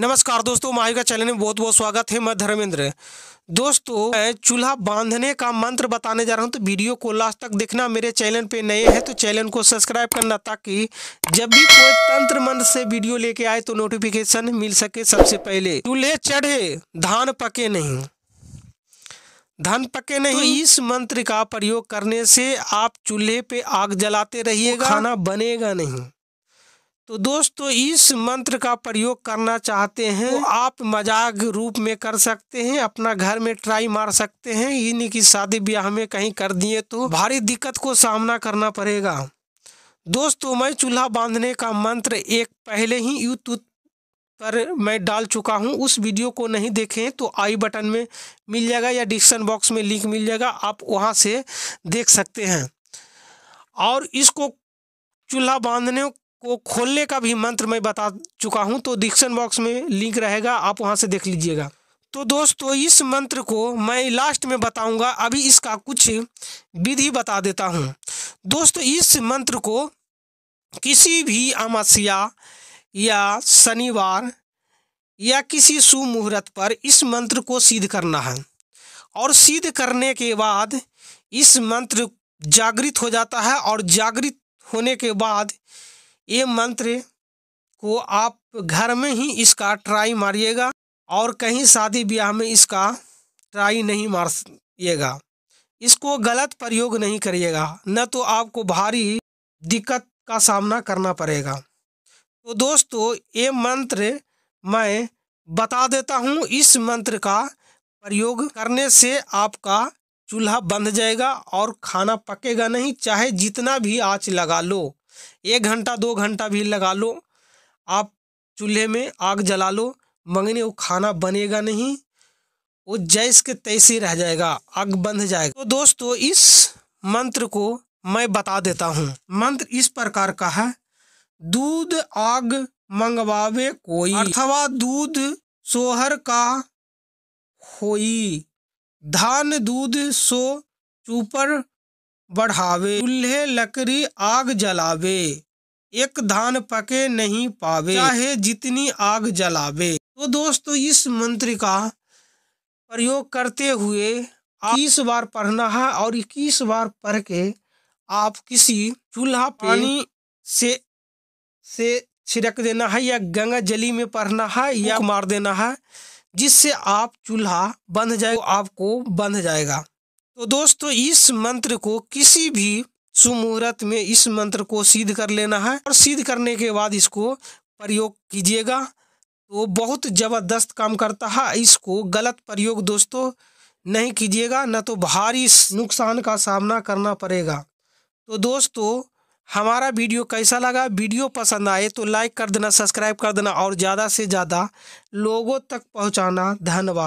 नमस्कार दोस्तों माही का चैनल में बहुत बहुत स्वागत है मैं धर्मेंद्र दोस्तों मैं चूल्हा बांधने का मंत्र बताने जा रहा हूं तो वीडियो को लास्ट तक देखना मेरे चैनल पे नए हैं तो चैनल को सब्सक्राइब करना ताकि जब भी कोई तंत्र मंत्र से वीडियो लेके आए तो नोटिफिकेशन मिल सके सबसे पहले चूल्हे चढ़े धान पके नहीं धन पके नहीं तो इस मंत्र का प्रयोग करने से आप चूल्हे पे आग जलाते रहिएगा तो खाना बनेगा नहीं तो दोस्तों तो इस मंत्र का प्रयोग करना चाहते हैं तो आप मजाक रूप में कर सकते हैं अपना घर में ट्राई मार सकते हैं ये की कि शादी ब्याह में कहीं कर दिए तो भारी दिक्कत को सामना करना पड़ेगा दोस्तों मैं चूल्हा बांधने का मंत्र एक पहले ही यूट्यूब पर मैं डाल चुका हूँ उस वीडियो को नहीं देखें तो आई बटन में मिल जाएगा या डिस्क्रिप्शन बॉक्स में लिंक मिल जाएगा आप वहाँ से देख सकते हैं और इसको चूल्हा बांधने को खोलने का भी मंत्र मैं बता चुका हूँ तो डिस्क्रिप्शन बॉक्स में लिंक रहेगा आप वहाँ से देख लीजिएगा तो दोस्तों इस मंत्र को मैं लास्ट में बताऊंगा अभी इसका कुछ विधि बता देता हूँ दोस्तों इस मंत्र को किसी भी अमावस्या या शनिवार या किसी शुभ मुहूर्त पर इस मंत्र को सिद्ध करना है और सिद्ध करने के बाद इस मंत्र जागृत हो जाता है और जागृत होने के बाद ये मंत्र को आप घर में ही इसका ट्राई मारिएगा और कहीं शादी ब्याह में इसका ट्राई नहीं मारिएगा इसको गलत प्रयोग नहीं करिएगा न तो आपको भारी दिक्कत का सामना करना पड़ेगा तो दोस्तों ये मंत्र मैं बता देता हूँ इस मंत्र का प्रयोग करने से आपका चूल्हा बंध जाएगा और खाना पकेगा नहीं चाहे जितना भी आँच लगा लो एक घंटा दो घंटा भी लगा लो आप चूल्हे में आग जला लो मंगनी वो खाना बनेगा नहीं वो जैस के तैसी रह जाएगा आग बंध जाएगा तो दोस्तों इस मंत्र को मैं बता देता हूँ मंत्र इस प्रकार का है दूध आग मंगवावे कोई अथवा दूध सोहर का होई धान दूध सो चूपर बढ़ावे चूल्हे लकड़ी आग जलावे एक धान पके नहीं पावे चाहे जितनी आग जलावे तो दोस्तों इस मंत्र का प्रयोग करते हुए इक्कीस बार पढ़ना है और इक्कीस बार पढ़ के आप किसी चूल्हा पानी से से छिड़क देना है या गंगा जली में पढ़ना है या मार देना है जिससे आप चूल्हा बंध जाए तो आपको बंध जाएगा तो दोस्तों इस मंत्र को किसी भी सुमुहूर्त में इस मंत्र को सिद्ध कर लेना है और सिद्ध करने के बाद इसको प्रयोग कीजिएगा तो बहुत ज़बरदस्त काम करता है इसको गलत प्रयोग दोस्तों नहीं कीजिएगा न तो भारी नुकसान का सामना करना पड़ेगा तो दोस्तों हमारा वीडियो कैसा लगा वीडियो पसंद आए तो लाइक कर देना सब्सक्राइब कर देना और ज़्यादा से ज़्यादा लोगों तक पहुँचाना धन्यवाद